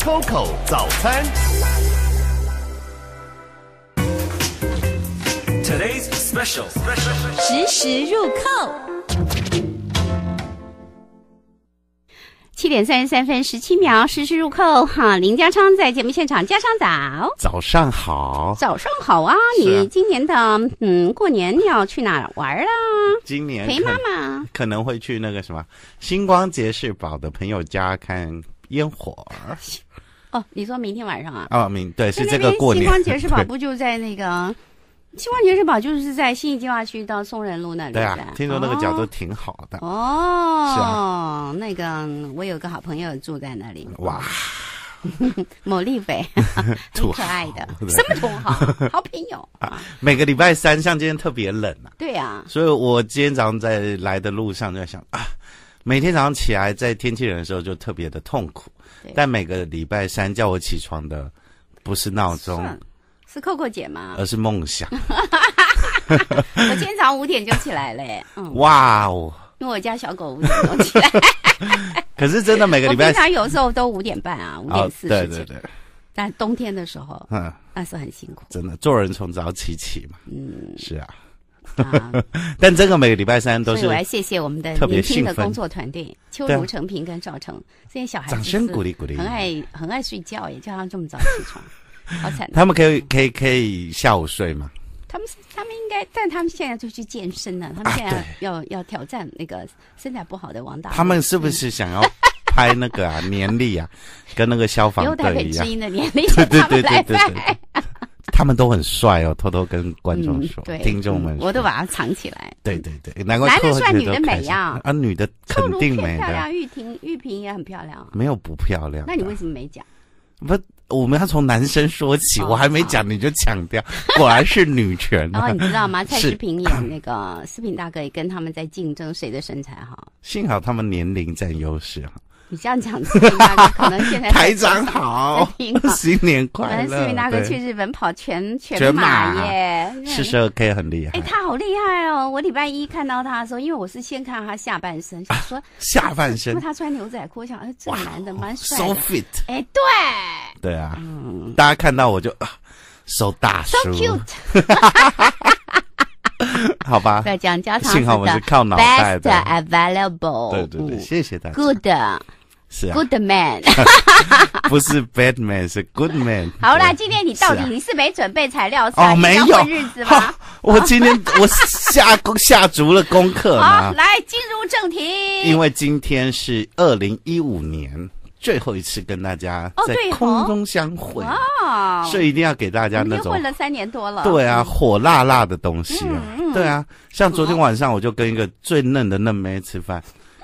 Coco 早餐，Today's special，入扣。七点三十三分十七秒，实时入扣。哈，林家昌在节目现场，加上早，早上好，早上好啊！你今年的嗯，过年你要去哪玩啦？今年陪妈妈可能会去那个什么星光节视宝的朋友家看。烟火儿，哦，你说明天晚上啊？啊，明对是这个。过年。星光节是吧？不就在那个？星光节日吧？就是在新义计划区到松仁路那里。对啊，听说那个角度挺好的。哦，是啊，那个我有个好朋友住在那里。哇，某立北，挺 可爱的，什么同行？好朋友。每个礼拜三，像今天特别冷啊。对啊，所以我今天早上在来的路上就在想啊。每天早上起来在天气冷的时候就特别的痛苦，但每个礼拜三叫我起床的不是闹钟，是扣扣姐吗？而是梦想。我今天早上五点就起来了，嗯，哇哦，因为我家小狗五点钟起来。可是真的每个礼拜 我经常有时候都五点半啊，五点四十起。但冬天的时候，嗯，那是很辛苦。真的，做人从早起起嘛，嗯，是啊。但这个每个礼拜三都是。我要谢谢我们的特别兴奋工作团队邱如成平跟赵成，这些小孩子励，很爱很爱睡觉耶，叫他这么早起床，好惨。他们可以可以可以下午睡吗？他们他们应该，但他们现在就去健身了，他们现在要要挑战那个身材不好的王大。他们是不是想要拍那个啊 年历啊，跟那个消防队一样的年龄？对对对对对。他们都很帅哦，偷偷跟观众说、听众们，我都把它藏起来。对对对，男的帅，女的美呀。啊，女的肯定美。漂亮，玉婷，玉萍也很漂亮。没有不漂亮，那你为什么没讲？不，我们要从男生说起，我还没讲你就抢掉，果然是女权。然后你知道吗？蔡世平演那个四平大哥也跟他们在竞争谁的身材好。幸好他们年龄占优势哈。你这样讲，苏明大哥可能现在台长好，新年快乐。我们明大哥去日本跑全全马耶，四十二 K 很厉害。哎，他好厉害哦！我礼拜一看到他的时候，因为我是先看他下半身，想说下半身。他穿牛仔裤，想哎，这男的蛮帅，so fit。哎，对对啊，大家看到我就 so 大叔，so cute。好吧，在讲家常幸好我是靠脑袋的。Best available。对对对，谢谢大家。Good。是啊，Good man，不是 Bad man，是 Good man。好啦，今天你到底你是没准备材料，是哦，没有日子吗？我今天 我下下足了功课啊。来，进入正题。因为今天是二零一五年最后一次跟大家在空中相会啊，所以一定要给大家那种混了三年多了，对啊，火辣辣的东西啊，对啊，像昨天晚上我就跟一个最嫩的嫩妹吃饭。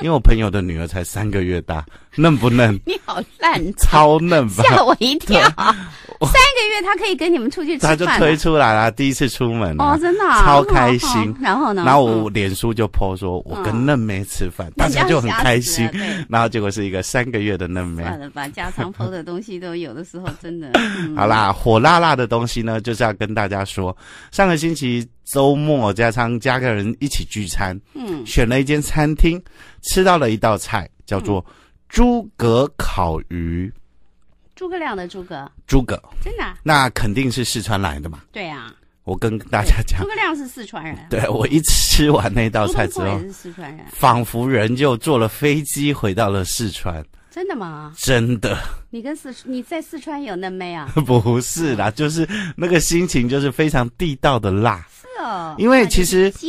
因为我朋友的女儿才三个月大，嫩不嫩？你好烂，超嫩！吓我一跳。三个月她可以跟你们出去吃饭，就推出来了，第一次出门哦，真的超开心。然后呢？然后我脸书就 po 说，我跟嫩妹吃饭，大家就很开心。然后结果是一个三个月的嫩妹。把家常 po 的东西都有的时候真的好啦，火辣辣的东西呢，就是要跟大家说，上个星期周末家昌加个人一起聚餐，嗯，选了一间餐厅。吃到了一道菜，叫做诸葛烤鱼。诸葛亮的诸葛，诸葛真的？那肯定是四川来的嘛。对呀。我跟大家讲，诸葛亮是四川人。对，我一吃完那道菜之后，仿佛人就坐了飞机回到了四川。真的吗？真的。你跟四你在四川有那没啊？不是啦，就是那个心情，就是非常地道的辣。是哦。因为其实椒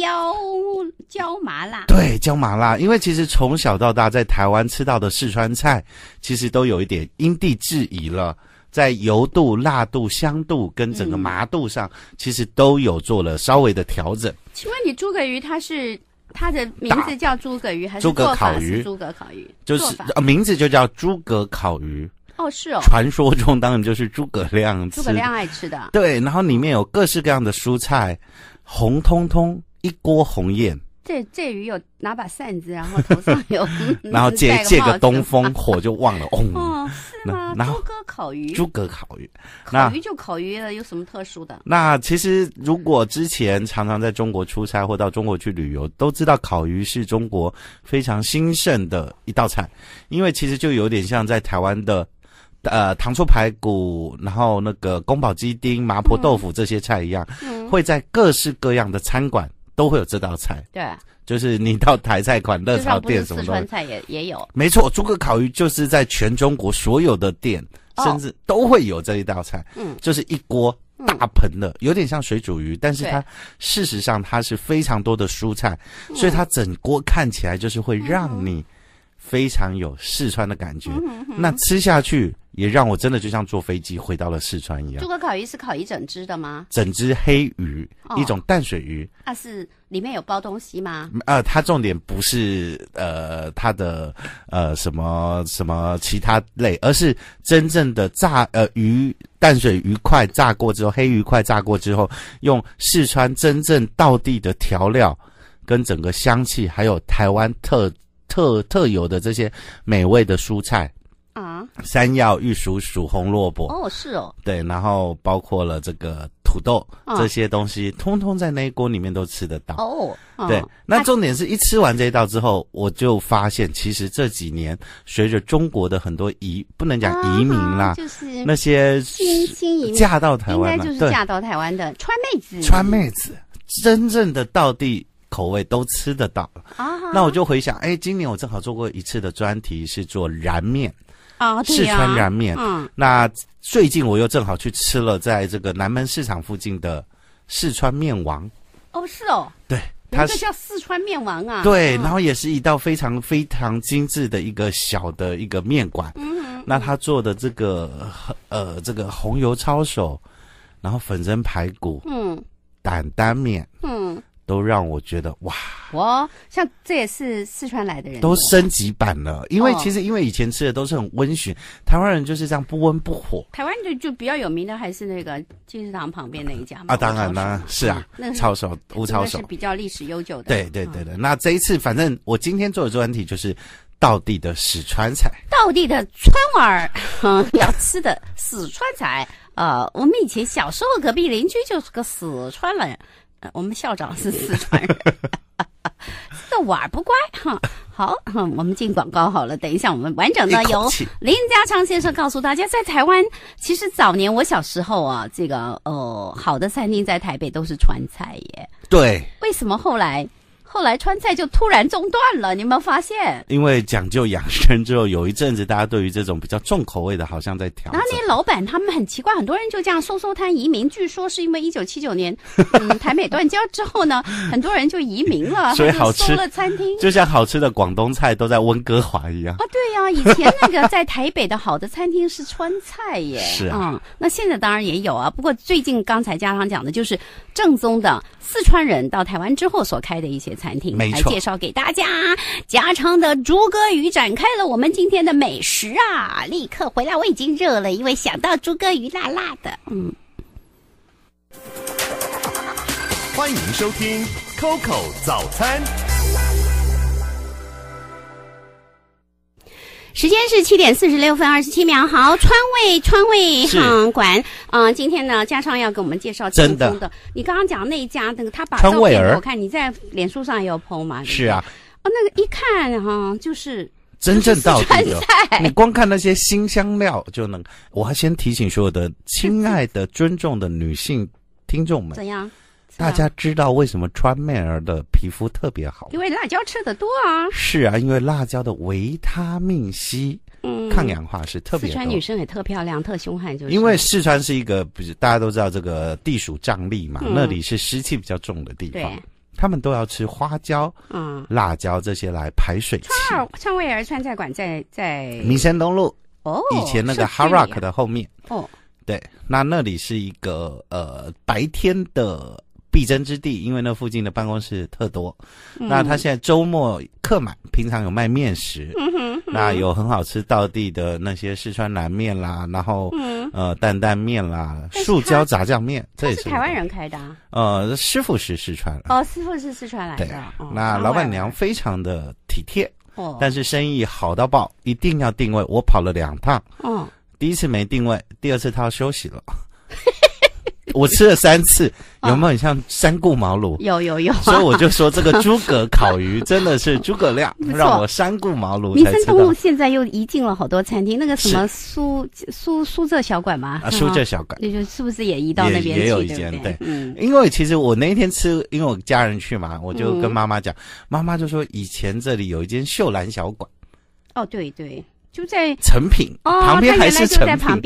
椒麻辣。对，椒麻辣。因为其实从小到大在台湾吃到的四川菜，其实都有一点因地制宜了，在油度、辣度、香度跟整个麻度上，其实都有做了稍微的调整。请问你诸葛鱼它是？它的名字叫诸葛鱼还是诸葛烤鱼？诸葛烤鱼，就是名字就叫诸葛烤鱼。哦，是哦，传说中当然就是诸葛亮，诸葛亮爱吃的。对，然后里面有各式各样的蔬菜，红彤彤一锅红艳。这这鱼有拿把扇子，然后头上有，然后借借个东风，火就旺了。哦，是吗？诸葛烤鱼，诸葛烤鱼，烤鱼就烤鱼了，有什么特殊的？那其实如果之前常常在中国出差或到中国去旅游，都知道烤鱼是中国非常兴盛的一道菜，因为其实就有点像在台湾的呃糖醋排骨，然后那个宫保鸡丁、麻婆豆腐这些菜一样，会在各式各样的餐馆。都会有这道菜，对，就是你到台菜馆、热巢店什么的，川菜也也有。没错，诸葛烤鱼就是在全中国所有的店，甚至都会有这一道菜。嗯，就是一锅大盆的，有点像水煮鱼，但是它事实上它是非常多的蔬菜，所以它整锅看起来就是会让你非常有四川的感觉。那吃下去。也让我真的就像坐飞机回到了四川一样。诸葛烤鱼是烤一整只的吗？整只黑鱼，一种淡水鱼。它是里面有包东西吗？呃，它重点不是呃它的呃什么什么其他类，而是真正的炸呃鱼淡水鱼块炸过之后，黑鱼块炸过之后，用四川真正到地的调料跟整个香气，还有台湾特特特有的这些美味的蔬菜。啊，山药、玉薯、薯、红萝卜哦，是哦，对，然后包括了这个土豆这些东西，通通在那一锅里面都吃得到。哦，对，那重点是一吃完这一道之后，我就发现其实这几年随着中国的很多移，不能讲移民啦，就是那些新新移民嫁到台湾嘛，对，嫁到台湾的川妹子，川妹子，真正的到地口味都吃得到了。啊，那我就回想，哎，今年我正好做过一次的专题是做燃面。啊，四川燃面。嗯，那最近我又正好去吃了，在这个南门市场附近的四川面王。哦，是哦。对，一个叫四川面王啊。对，然后也是一道非常非常精致的一个小的一个面馆。嗯。那他做的这个呃，这个红油抄手，然后粉蒸排骨，嗯，担担面，嗯。都让我觉得哇！哇，像这也是四川来的人，都升级版了。因为其实因为以前吃的都是很温循，台湾人就是这样不温不火。台湾就就比较有名的还是那个金记堂旁边那一家。啊，当然啦，是啊，那个抄手，乌抄手是比较历史悠久。的。对对对对，那这一次反正我今天做的专题就是道地的四川菜，道地的川娃儿 要吃的四川菜。呃，我们以前小时候隔壁邻居就是个四川人。我们校长是四川人，这 娃不乖哈。好，我们进广告好了。等一下，我们完整的由林家昌先生告诉大家，在台湾，其实早年我小时候啊，这个呃，好的餐厅在台北都是川菜耶。对。为什么后来？后来川菜就突然中断了，你有没有发现？因为讲究养生之后，有一阵子大家对于这种比较重口味的，好像在调。然后那些老板他们很奇怪，很多人就这样搜搜摊移民。据说是因为一九七九年，嗯，台美断交之后呢，很多人就移民了，所以好吃了餐厅，就像好吃的广东菜都在温哥华一样。啊，对呀，以前那个在台北的好的餐厅是川菜耶，是啊。那现在当然也有啊，不过最近刚才家良讲的就是正宗的四川人到台湾之后所开的一些。餐厅来介绍给大家，家常的竹哥鱼展开了我们今天的美食啊！立刻回来，我已经热了，因为想到竹哥鱼辣辣的。嗯，欢迎收听 Coco 早餐。时间是七点四十六分二十七秒，好，川味川味上馆，嗯，今天呢，嘉昌要给我们介绍正宗的。你刚刚讲那一家，那个他把照片我看你在脸书上也有 PO 嘛？是啊，哦，那个一看哈，就是真正到道菜，你光看那些新香料就能。我还先提醒所有的亲爱的、尊重的女性听众们。怎样？大家知道为什么川妹儿的皮肤特别好？因为辣椒吃的多啊。是啊，因为辣椒的维他命 C，嗯，抗氧化是特别。四川女生也特漂亮，特凶悍，就是。因为四川是一个不是大家都知道这个地属瘴疠嘛，那里是湿气比较重的地方。他们都要吃花椒、嗯，辣椒这些来排水。川川味儿川菜馆在在民生东路哦，以前那个 h a r r c k 的后面哦。对，那那里是一个呃白天的。必争之地，因为那附近的办公室特多。那他现在周末客满，平常有卖面食，那有很好吃到地的那些四川南面啦，然后呃担担面啦，塑椒炸酱面，这也是台湾人开的。呃，师傅是四川哦，师傅是四川来的。那老板娘非常的体贴，但是生意好到爆，一定要定位。我跑了两趟，第一次没定位，第二次他要休息了。我吃了三次，有没有很像三顾茅庐？有有有。所以我就说这个诸葛烤鱼真的是诸葛亮 让我三顾茅庐。野生动物现在又移进了好多餐厅，那个什么苏苏苏浙小馆吗？啊，苏浙小馆，那就是不是也移到那边去也也有一间，对。因为其实我那天吃，因为我家人去嘛，我就跟妈妈讲，妈妈就说以前这里有一间秀兰小馆。哦，对对。就在成品旁边还是成品，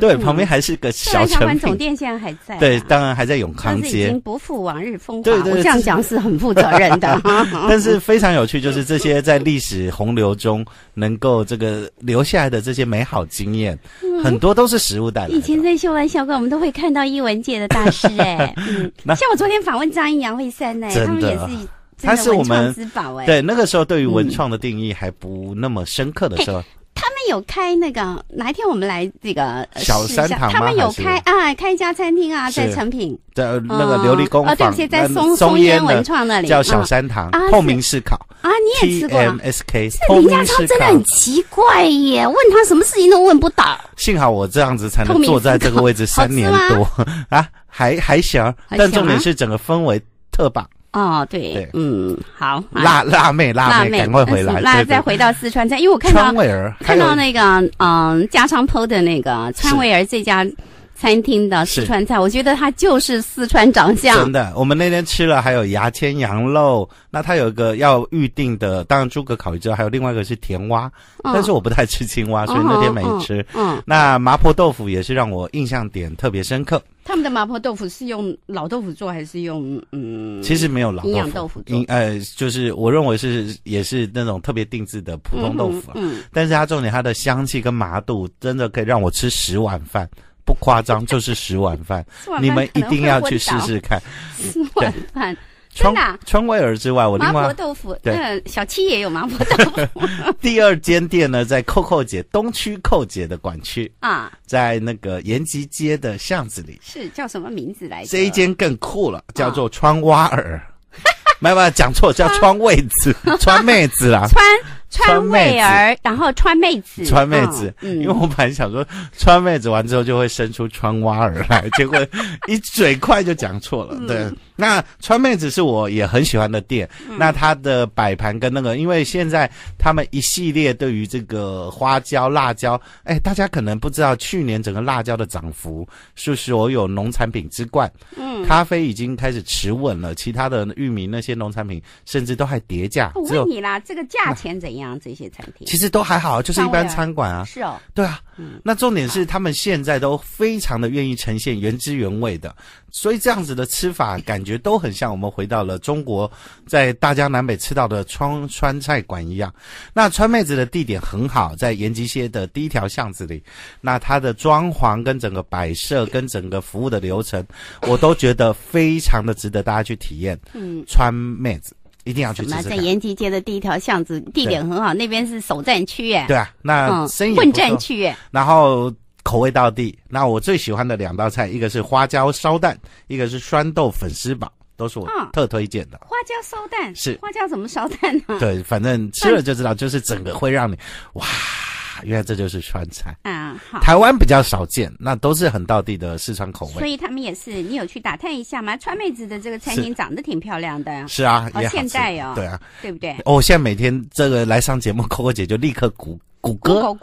对旁边还是个小成品。总现在还在，对，当然还在永康街。已经不复往日风华。我这样讲是很负责任的。但是非常有趣，就是这些在历史洪流中能够这个留下来的这些美好经验，很多都是实物带来。以前在秀兰小馆，我们都会看到艺文界的大师哎，像我昨天访问张毅、杨惠珊呢，真的，他是我们文对那个时候，对于文创的定义还不那么深刻的时候。他们有开那个，哪一天我们来这个小三堂他们有开啊，开一家餐厅啊，在成品在那个琉璃宫啊，对，而且在松松烟文创那里叫小三堂，透明式烤啊，你也吃过。M S K。这林家超真的很奇怪耶，问他什么事情都问不到。幸好我这样子才能坐在这个位置三年多 啊，还还行，但重点是整个氛围特棒。哦，对，嗯，好，辣辣妹，辣妹，赶快回来，再再回到四川菜，因为我看到川味儿，看到那个嗯，家常坡的那个川味儿这家。餐厅的四川菜，我觉得它就是四川长相。真的，我们那天吃了还有牙签羊肉，那它有一个要预定的，当然诸葛烤鱼之外，还有另外一个是甜蛙，但是我不太吃青蛙，所以那天没吃。嗯，那麻婆豆腐也是让我印象点特别深刻。他们的麻婆豆腐是用老豆腐做还是用嗯？其实没有老豆腐，营养豆腐。嗯，呃，就是我认为是也是那种特别定制的普通豆腐。嗯，但是它重点它的香气跟麻度真的可以让我吃十碗饭。不夸张，就是十碗饭，你们一定要去试试看。十碗饭，川川味儿之外，我另外豆腐，对，小七也有麻婆豆腐。第二间店呢，在扣扣姐东区扣姐的管区啊，在那个延吉街的巷子里。是叫什么名字来着？这一间更酷了，叫做川蛙儿，没有没有，讲错，叫川味子，川妹子啦，川。川妹儿，然后川妹子，川妹子，因为我本来想说川妹子完之后就会生出川娃儿来，结果一嘴快就讲错了，对。那川妹子是我也很喜欢的店，那它的摆盘跟那个，因为现在他们一系列对于这个花椒、辣椒，哎，大家可能不知道，去年整个辣椒的涨幅是所有农产品之冠。嗯，咖啡已经开始持稳了，其他的玉米那些农产品甚至都还叠价。我问你啦，这个价钱怎样？这些餐厅其实都还好，就是一般餐馆啊。是哦，对啊。嗯，那重点是他们现在都非常的愿意呈现原汁原味的。所以这样子的吃法，感觉都很像我们回到了中国，在大江南北吃到的川川菜馆一样。那川妹子的地点很好，在延吉街的第一条巷子里。那它的装潢跟整个摆设跟整个服务的流程，我都觉得非常的值得大家去体验。嗯，川妹子一定要去吃持。在延吉街的第一条巷子，地点很好，那边是首战区耶。对啊，那混战区。然后。口味到地，那我最喜欢的两道菜，一个是花椒烧蛋，一个是酸豆粉丝煲，都是我特推荐的。花椒烧蛋是花椒怎么烧蛋呢？对，反正 吃了就知道，就是整个会让你哇，原来这就是川菜啊！好，台湾比较少见，那都是很到地的四川口味。所以他们也是，你有去打探一下吗？川妹子的这个餐厅长得挺漂亮的，是啊，哦，现代哦，对啊，对不对？哦，现在每天这个来上节目，扣扣姐就立刻鼓。谷歌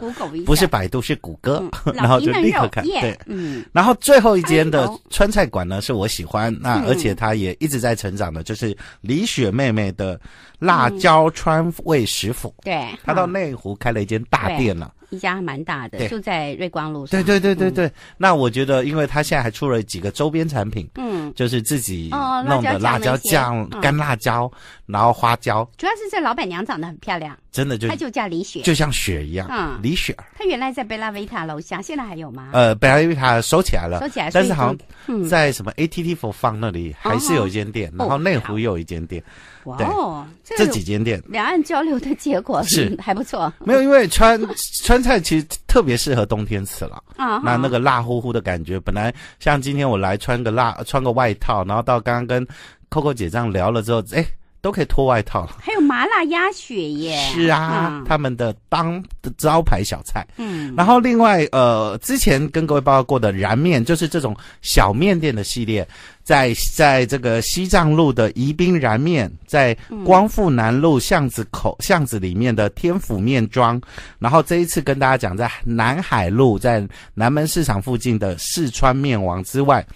不是百度，是谷歌，然后就立刻看对，嗯，然后最后一间的川菜馆呢，是我喜欢，那而且它也一直在成长的，就是李雪妹妹的辣椒川味食府，对，她到内湖开了一间大店了。一家蛮大的，就在瑞光路上。对对对对对。那我觉得，因为他现在还出了几个周边产品，嗯，就是自己弄的辣椒酱、干辣椒，然后花椒。主要是这老板娘长得很漂亮，真的就她就叫李雪，就像雪一样。嗯，李雪。她原来在贝拉维塔楼下，现在还有吗？呃，贝拉维塔收起来了，收起来。但是好像在什么 ATT 放那里还是有一间店，然后内湖也有一间店。哇哦，这几间店两岸交流的结果是 还不错。没有，因为川川菜其实特别适合冬天吃了，那那个辣乎乎的感觉。本来像今天我来穿个辣穿个外套，然后到刚刚跟 Coco 姐这样聊了之后，哎，都可以脱外套了。还有麻辣鸭血耶，是啊，他们的当招牌小菜。嗯，然后另外呃，之前跟各位报告过的燃面，就是这种小面店的系列。在在这个西藏路的宜宾燃面，在光复南路巷子口巷子里面的天府面庄，然后这一次跟大家讲，在南海路在南门市场附近的四川面王之外，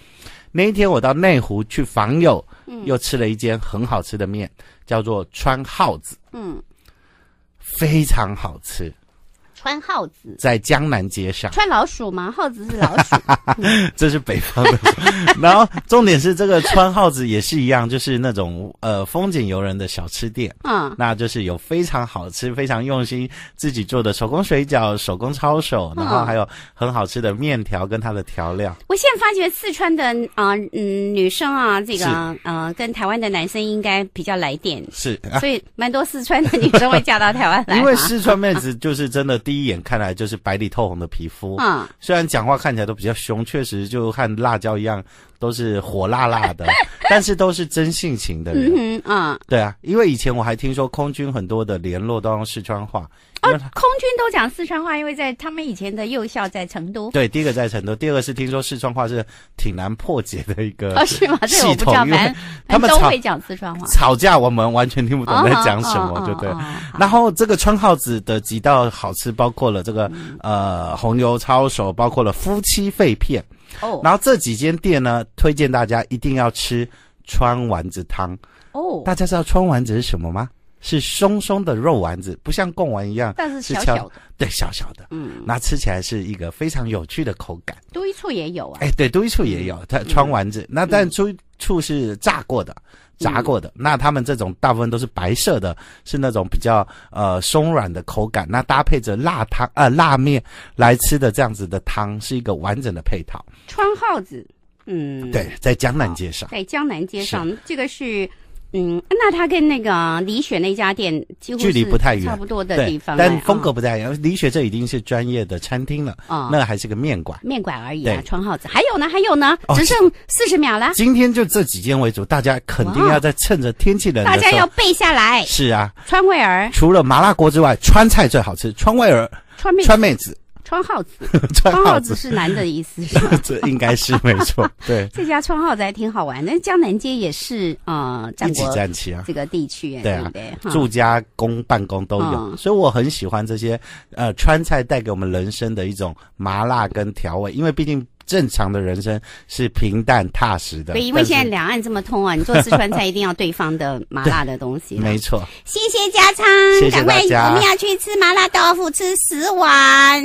那一天我到内湖去访友，又吃了一间很好吃的面，叫做川耗子，嗯，非常好吃。穿耗子在江南街上穿老鼠吗？耗子是老鼠，这是北方的。然后重点是这个穿耗子也是一样，就是那种呃风景游人的小吃店，嗯，那就是有非常好吃、非常用心自己做的手工水饺、手工抄手，然后还有很好吃的面条跟它的调料。我现在发觉四川的啊嗯女生啊这个呃跟台湾的男生应该比较来电，是，所以蛮多四川的女生会嫁到台湾来，因为四川妹子就是真的。第一眼看来就是白里透红的皮肤，嗯，虽然讲话看起来都比较凶，确实就和辣椒一样，都是火辣辣的，但是都是真性情的人，嗯嗯，对啊，因为以前我还听说空军很多的联络都用四川话。啊，空军都讲四川话，因为在他们以前的幼校在成都。对，第一个在成都，第二个是听说四川话是挺难破解的一个系统，因为他们都会讲四川话。吵架我们完全听不懂在讲什么，对不对？然后这个川耗子的几道好吃，包括了这个呃红油抄手，包括了夫妻肺片。哦。然后这几间店呢，推荐大家一定要吃川丸子汤。哦。大家知道川丸子是什么吗？是松松的肉丸子，不像贡丸一样，但是小小的，对小小的，嗯，那吃起来是一个非常有趣的口感。都一处也有啊，哎，对，都一处也有它川丸子，那但都一处是炸过的，炸过的，那他们这种大部分都是白色的，是那种比较呃松软的口感，那搭配着辣汤呃辣面来吃的这样子的汤是一个完整的配套。川耗子，嗯，对，在江南街上，在江南街上，这个是。嗯，那他跟那个李雪那家店距离不太远，差不多的地方，但风格不太一样。李雪这已经是专业的餐厅了，那还是个面馆，面馆而已。啊。川耗子还有呢，还有呢，只剩四十秒了。今天就这几间为主，大家肯定要在趁着天气的，大家要背下来。是啊，川味儿。除了麻辣锅之外，川菜最好吃。川味儿，川川妹子。川耗子，川 耗子是男的意思，这应该是没错。对，这家川耗子还挺好玩。那江南街也是啊，战国战旗啊，这个地区对对？住家、工、办公都有，所以我很喜欢这些呃川菜带给我们人生的一种麻辣跟调味，因为毕竟。正常的人生是平淡踏实的。对，因为现在两岸这么通啊，你做四川菜一定要对方的麻辣的东西。没错。谢谢家昌，赶快我们要去吃麻辣豆腐，吃十碗。